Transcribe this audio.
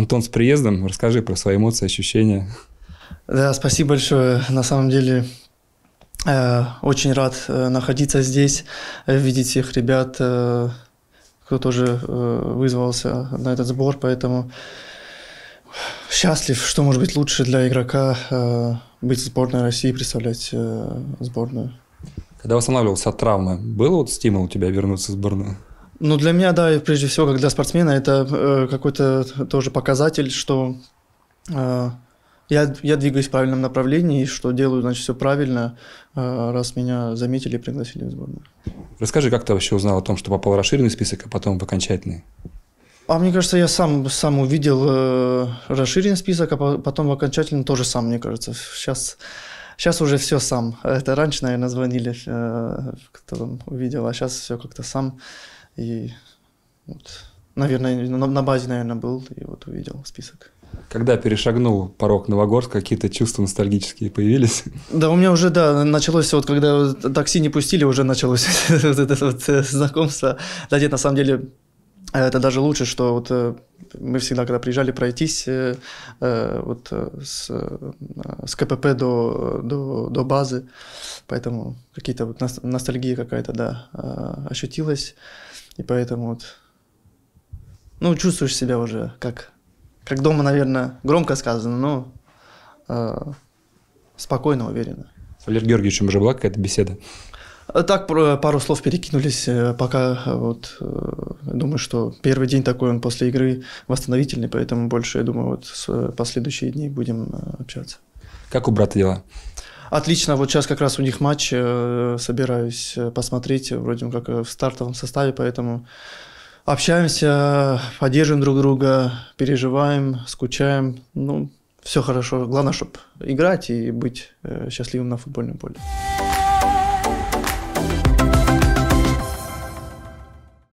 Антон, с приездом. Расскажи про свои эмоции, ощущения. Да, спасибо большое. На самом деле, э, очень рад э, находиться здесь, видеть всех ребят, э, кто тоже э, вызвался на этот сбор, поэтому счастлив, что может быть лучше для игрока э, быть в сборной России, представлять э, сборную. Когда восстанавливался от травмы, был вот стимул у тебя вернуться в сборную? Ну, для меня, да, и прежде всего, как для спортсмена, это э, какой-то тоже показатель, что э, я, я двигаюсь в правильном направлении, и что делаю, значит, все правильно, э, раз меня заметили и пригласили в сборную. Расскажи, как ты вообще узнал о том, что попал в расширенный список, а потом в окончательный? А мне кажется, я сам, сам увидел э, расширенный список, а потом в окончательный тоже сам, мне кажется. Сейчас Сейчас уже все сам. Это раньше, наверное, звонили, э, кто увидел, а сейчас все как-то сам. И вот, наверное, на, на базе, наверное, был и вот увидел список. Когда перешагнул порог Новогорска, какие-то чувства ностальгические появились? Да, у меня уже, да, началось, вот когда такси не пустили, уже началось вот это вот э, знакомство. Да нет, на самом деле, это даже лучше, что вот э, мы всегда, когда приезжали пройтись э, э, вот с, с КПП до, до, до базы, поэтому какие-то вот ностальгия какая-то, да, ощутилась, и поэтому вот, ну, чувствуешь себя уже как, как дома, наверное, громко сказано, но спокойно, уверенно. Валерий Георгиевичем уже была какая-то беседа? Так, пару слов перекинулись, э, пока э, вот э, думаю, что первый день такой он после игры восстановительный, поэтому больше, я думаю, вот с последующие дни будем общаться. Как у брата дела? Отлично, вот сейчас как раз у них матч, собираюсь посмотреть, вроде как в стартовом составе, поэтому общаемся, поддерживаем друг друга, переживаем, скучаем, ну, все хорошо. Главное, чтобы играть и быть счастливым на футбольном поле.